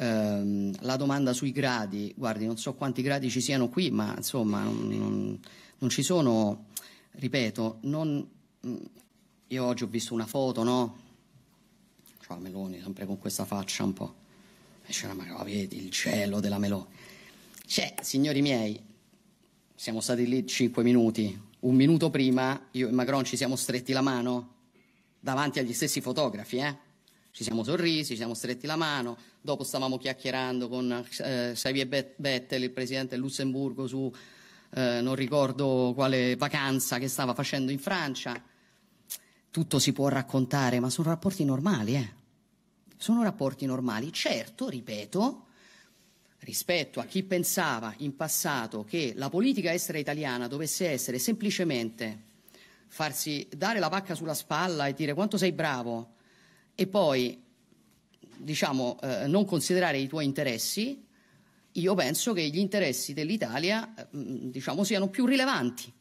ehm, la domanda sui gradi, guardi, non so quanti gradi ci siano qui, ma insomma non, non, non ci sono, ripeto, non, mm, io oggi ho visto una foto, no? Ciao Meloni, sempre con questa faccia un po'. E c'era, ma oh, ah, vedi il cielo della Meloni. Cioè, signori miei, siamo stati lì cinque minuti, un minuto prima io e Macron ci siamo stretti la mano davanti agli stessi fotografi, eh? Ci siamo sorrisi, ci siamo stretti la mano, dopo stavamo chiacchierando con eh, Xavier Bettel, il presidente del Lussemburgo, su eh, non ricordo quale vacanza che stava facendo in Francia. Tutto si può raccontare, ma sono rapporti normali, eh. Sono rapporti normali. Certo, ripeto, rispetto a chi pensava in passato che la politica estera italiana dovesse essere semplicemente farsi dare la pacca sulla spalla e dire quanto sei bravo, e poi diciamo, eh, non considerare i tuoi interessi, io penso che gli interessi dell'Italia eh, mm, diciamo, siano più rilevanti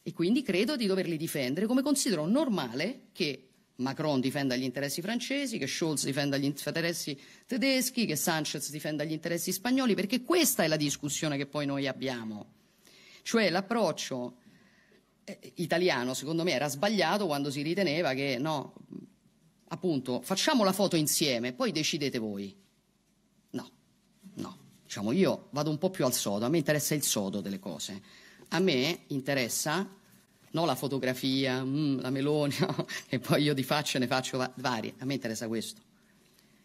e quindi credo di doverli difendere, come considero normale che Macron difenda gli interessi francesi, che Scholz difenda gli interessi tedeschi, che Sanchez difenda gli interessi spagnoli, perché questa è la discussione che poi noi abbiamo. Cioè l'approccio eh, italiano, secondo me, era sbagliato quando si riteneva che no, appunto, facciamo la foto insieme, poi decidete voi. No, no. Diciamo, io vado un po' più al sodo, a me interessa il sodo delle cose. A me interessa no la fotografia, mm, la melonia, e poi io di faccia ne faccio va- varie. A me interessa questo.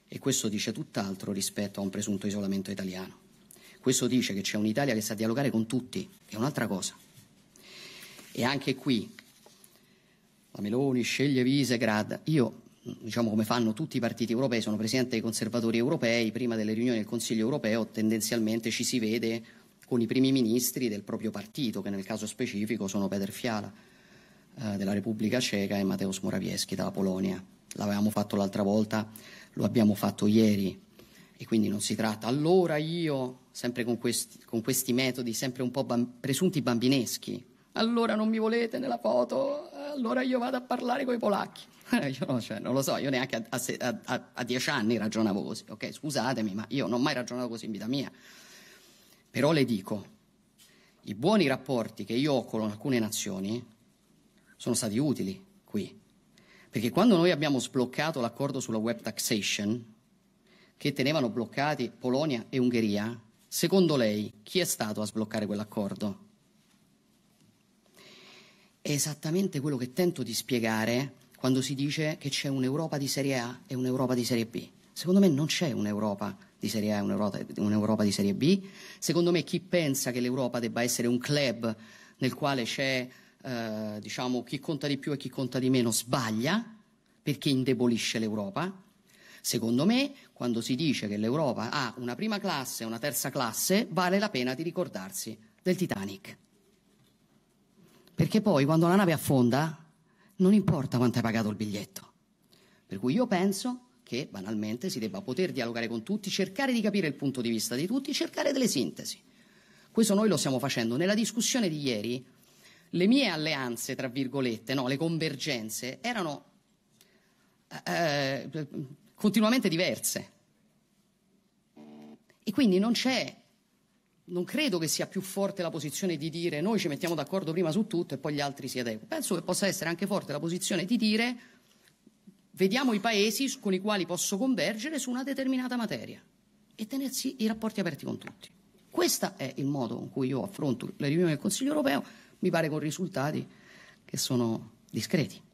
E questo dice tutt'altro rispetto a un presunto isolamento italiano. Questo dice che c'è un'Italia che sa dialogare con tutti, che è un'altra cosa. E anche qui, la Meloni sceglie Visegrad. Io diciamo come fanno tutti i partiti europei, sono presidente dei conservatori europei, prima delle riunioni del Consiglio europeo tendenzialmente ci si vede con i primi ministri del proprio partito, che nel caso specifico sono Peter Fiala eh, della Repubblica Ceca e Mateusz Morawiecki dalla Polonia. L'avevamo fatto l'altra volta, lo abbiamo fatto ieri e quindi non si tratta. Allora io, sempre con questi, con questi metodi, sempre un po' bam, presunti bambineschi, allora non mi volete nella foto, allora io vado a parlare con i polacchi. Eh, io cioè, non lo so, io neanche a, a, a, a, dieci anni ragionavo così, ok? Scusatemi, ma io non ho mai ragionato così in vita mia. Però le dico, i buoni rapporti che io ho con alcune nazioni sono stati utili qui. Perché quando noi abbiamo sbloccato l'accordo sulla web taxation, che tenevano bloccati Polonia e Ungheria, secondo lei chi è stato a sbloccare quell'accordo? È esattamente quello che tento di spiegare quando si dice che c'è un'Europa di Serie A e un'Europa di Serie B. Secondo me non c'è un'Europa di Serie A e un'Europa di Serie B. Secondo me chi pensa che l'Europa debba essere un club nel quale c'è eh, diciamo, chi conta di più e chi conta di meno sbaglia perché indebolisce l'Europa. Secondo me, quando si dice che l'Europa ha una prima classe e una terza classe, vale la pena di ricordarsi del Titanic. Perché poi quando la nave affonda non importa quanto hai pagato il biglietto. Per cui io penso che banalmente si debba poter dialogare con tutti, cercare di capire il punto di vista di tutti, cercare delle sintesi. Questo noi lo stiamo facendo. Nella discussione di ieri le mie alleanze, tra virgolette, no, le convergenze, erano eh, eh continuamente diverse. E quindi non c'è non credo che sia più forte la posizione di dire noi ci mettiamo d'accordo prima su tutto e poi gli altri si adeguano. Penso che possa essere anche forte la posizione di dire vediamo i paesi con i quali posso convergere su una determinata materia e tenersi i rapporti aperti con tutti. Questo è il modo con cui io affronto le riunioni del Consiglio europeo, mi pare con risultati che sono discreti.